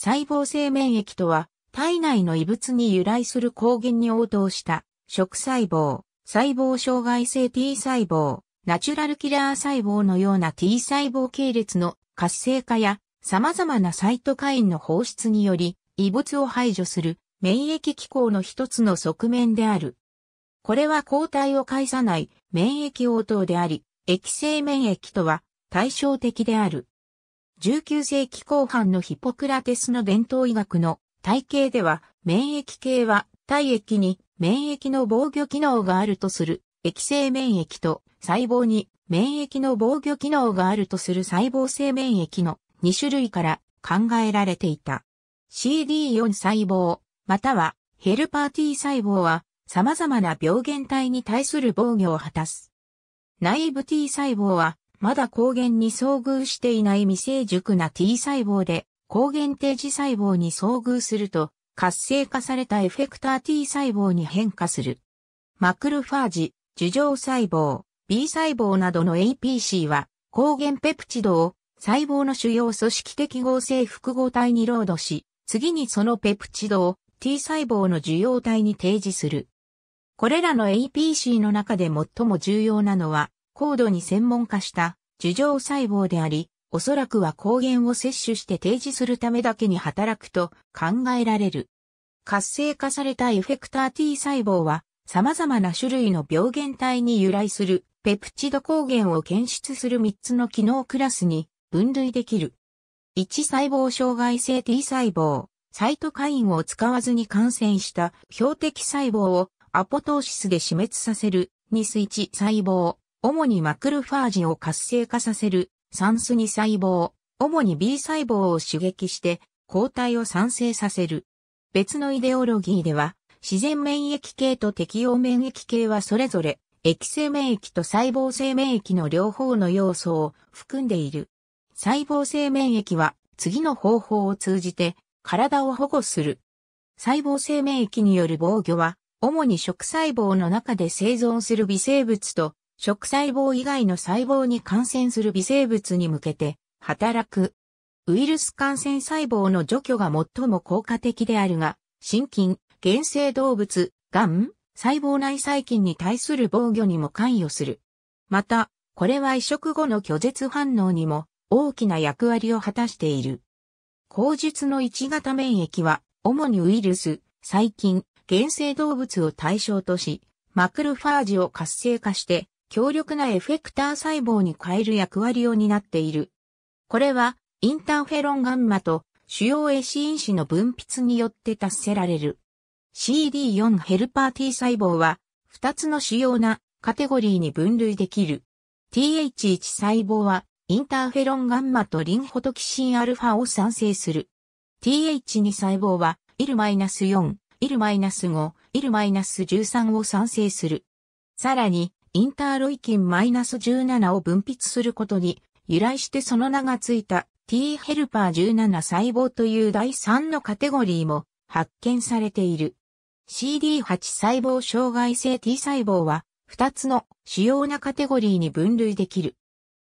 細胞性免疫とは、体内の異物に由来する抗原に応答した、食細胞、細胞障害性 T 細胞、ナチュラルキラー細胞のような T 細胞系列の活性化や様々なサイトカインの放出により異物を排除する免疫機構の一つの側面である。これは抗体を介さない免疫応答であり、液性免疫とは対照的である。19世紀後半のヒポクラテスの伝統医学の体系では、免疫系は体液に免疫の防御機能があるとする液性免疫と細胞に免疫の防御機能があるとする細胞性免疫の2種類から考えられていた。CD4 細胞、またはヘルパー T 細胞は様々な病原体に対する防御を果たす。内部 T 細胞はまだ抗原に遭遇していない未成熟な T 細胞で、抗原定時細胞に遭遇すると、活性化されたエフェクター T 細胞に変化する。マクロファージ、樹状細胞、B 細胞などの APC は、抗原ペプチドを細胞の主要組織的合成複合体にロードし、次にそのペプチドを T 細胞の受容体に提示する。これらの APC の中で最も重要なのは高度に専門化した樹状細胞であり、おそらくは抗原を摂取して提示するためだけに働くと考えられる。活性化されたエフェクター T 細胞は様々な種類の病原体に由来するペプチド抗原を検出する3つの機能クラスに分類できる。1細胞障害性 T 細胞、サイトカインを使わずに感染した標的細胞をアポトーシスで死滅させる2スイッチ細胞、主にマクルファージを活性化させる酸素に細胞、主に B 細胞を刺激して抗体を産生させる。別のイデオロギーでは、自然免疫系と適応免疫系はそれぞれ、液性免疫と細胞性免疫の両方の要素を含んでいる。細胞性免疫は次の方法を通じて体を保護する。細胞性免疫による防御は、主に食細胞の中で生存する微生物と食細胞以外の細胞に感染する微生物に向けて働く。ウイルス感染細胞の除去が最も効果的であるが、心筋、原生動物、癌、細胞内細菌に対する防御にも関与する。また、これは移植後の拒絶反応にも大きな役割を果たしている。口述の1型免疫は、主にウイルス、細菌、原生動物を対象とし、マクロファージを活性化して、強力なエフェクター細胞に変える役割を担っている。これは、インターフェロンガンマと主要エシ因子の分泌によって達せられる。CD4 ヘルパー T 細胞は、2つの主要なカテゴリーに分類できる。TH1 細胞は、インターフェロンガンマとリンホトキシンアルファを産生する。TH2 細胞は、IL-4、IL-5、IL-13 を産生する。さらに、インターロイキン -17 を分泌することに由来してその名がついた T ヘルパー17細胞という第3のカテゴリーも発見されている。CD8 細胞障害性 T 細胞は2つの主要なカテゴリーに分類できる。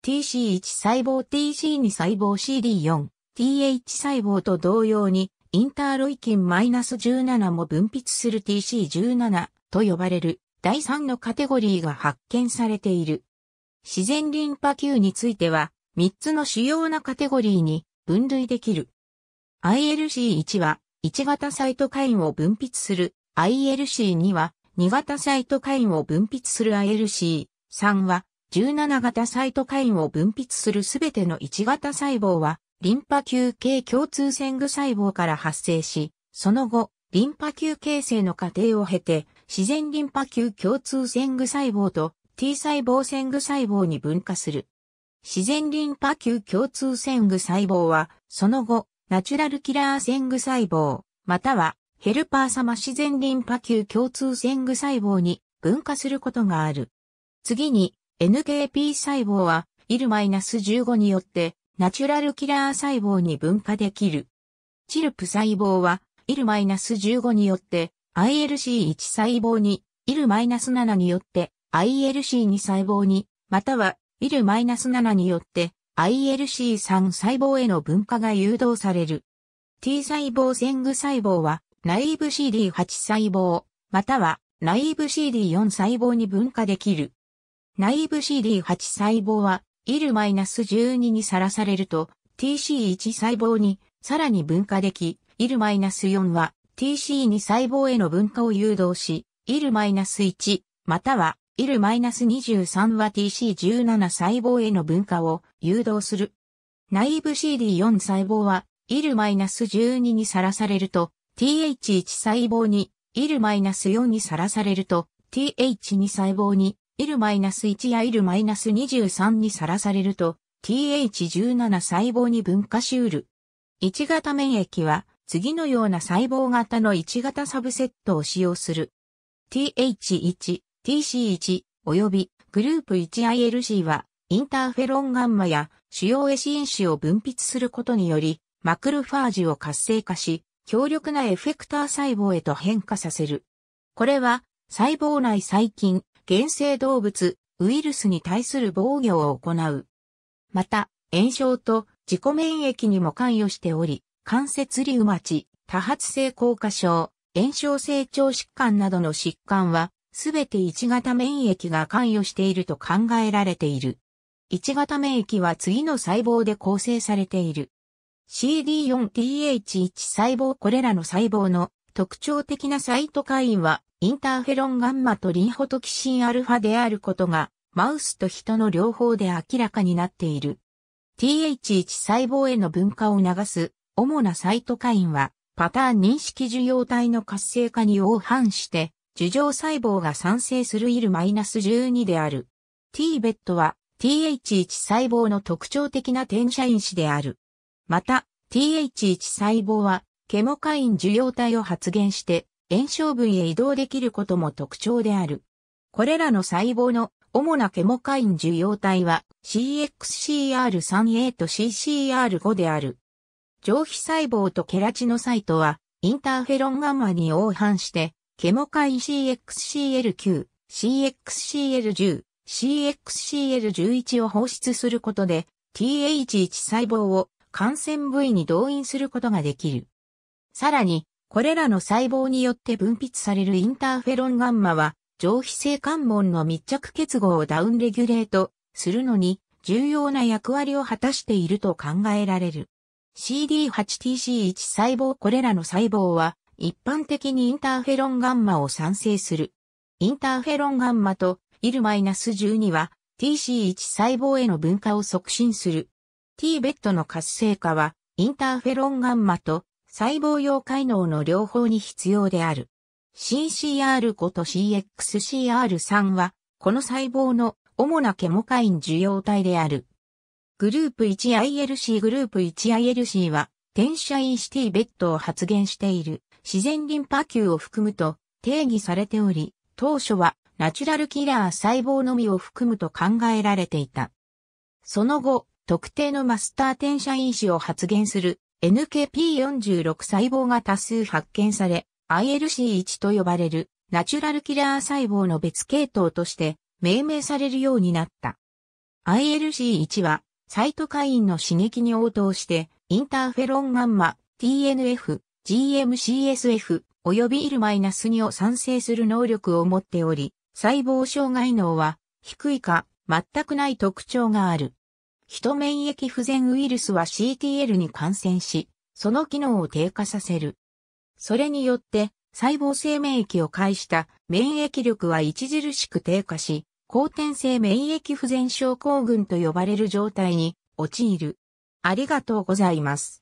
TC1 細胞 TC2 細胞 CD4、TH 細胞と同様にインターロイキン -17 も分泌する TC17 と呼ばれる第3のカテゴリーが発見されている。自然リンパ球については、3つの主要なカテゴリーに分類できる。ILC1 は、1型サイトカインを分泌する。ILC2 は、2型サイトカインを分泌する ILC。3は、17型サイトカインを分泌するすべての1型細胞は、リンパ球系共通線具細胞から発生し、その後、リンパ球形成の過程を経て、自然リンパ球共通線具細胞と T 細胞線具細胞に分化する。自然リンパ球共通線具細胞は、その後、ナチュラルキラー線具細胞、またはヘルパー様自然リンパ球共通線具細胞に分化することがある。次に、NKP 細胞は、ナス1 5によって、ナチュラルキラー細胞に分化できる。チルプ細胞は、ナス1 5によって、ILC1 細胞に、IL-7 によって ILC2 細胞に、または IL-7 によって ILC3 細胞への分化が誘導される。T 細胞線具細胞は、内部 CD8 細胞、または内部 CD4 細胞に分化できる。内部 CD8 細胞は、IL-12 にさらされると、TC1 細胞にさらに分化でき、IL-4 は TC に細胞への分化を誘導し、IL-1 または IL-23 は TC17 細胞への分化を誘導する。内部 CD4 細胞は IL-12 にさらされると TH1 細胞に IL-4 にさらされると TH2 細胞に IL-1 や IL-23 にさらされると TH17 細胞に分化しうる。1型免疫は次のような細胞型の1型サブセットを使用する。TH1、TC1、およびグループ 1ILC は、インターフェロンガンマや主要エシ因子を分泌することにより、マクロファージを活性化し、強力なエフェクター細胞へと変化させる。これは、細胞内細菌、原生動物、ウイルスに対する防御を行う。また、炎症と自己免疫にも関与しており、関節リウマチ、多発性硬化症、炎症成長疾患などの疾患は、すべて1型免疫が関与していると考えられている。1型免疫は次の細胞で構成されている。CD4TH1 細胞これらの細胞の特徴的なサイトカインはインターフェロンガンマとリンホトキシンアルファであることがマウスと人の両方で明らかになっている。TH1 細胞への分化を促す主なサイトカインは、パターン認識受容体の活性化に応反して、樹状細胞が産生するイマナス1 2である。TBET は TH1 細胞の特徴的な転写因子である。また、TH1 細胞は、ケモカイン受容体を発現して、炎症分へ移動できることも特徴である。これらの細胞の主なケモカイン受容体は CXCR3A と CCR5 である。上皮細胞とケラチノサイトは、インターフェロンガンマに応反して、ケモカイ CXCL9、CXCL10、CXCL11 を放出することで、TH1 細胞を感染部位に動員することができる。さらに、これらの細胞によって分泌されるインターフェロンガンマは、上皮性関門の密着結合をダウンレギュレートするのに重要な役割を果たしていると考えられる。CD8TC1 細胞これらの細胞は一般的にインターフェロンガンマを産生する。インターフェロンガンマと IL-12 は TC1 細胞への分化を促進する。t ベッドの活性化はインターフェロンガンマと細胞用解能の両方に必要である。CCR5 と CXCR3 はこの細胞の主なケモカイン受容体である。グループ 1ILC グループ 1ILC は、転写インシティベッドを発現している自然リンパ球を含むと定義されており、当初はナチュラルキラー細胞のみを含むと考えられていた。その後、特定のマスター転写因子を発現する NKP46 細胞が多数発見され、ILC1 と呼ばれるナチュラルキラー細胞の別系統として命名されるようになった。ILC1 はサイトカインの刺激に応答して、インターフェロンガンマ、TNF、GMCSF、及びマイナス2を産生する能力を持っており、細胞障害能は低いか全くない特徴がある。人免疫不全ウイルスは CTL に感染し、その機能を低下させる。それによって細胞性免疫を介した免疫力は著しく低下し、後天性免疫不全症候群と呼ばれる状態に陥る。ありがとうございます。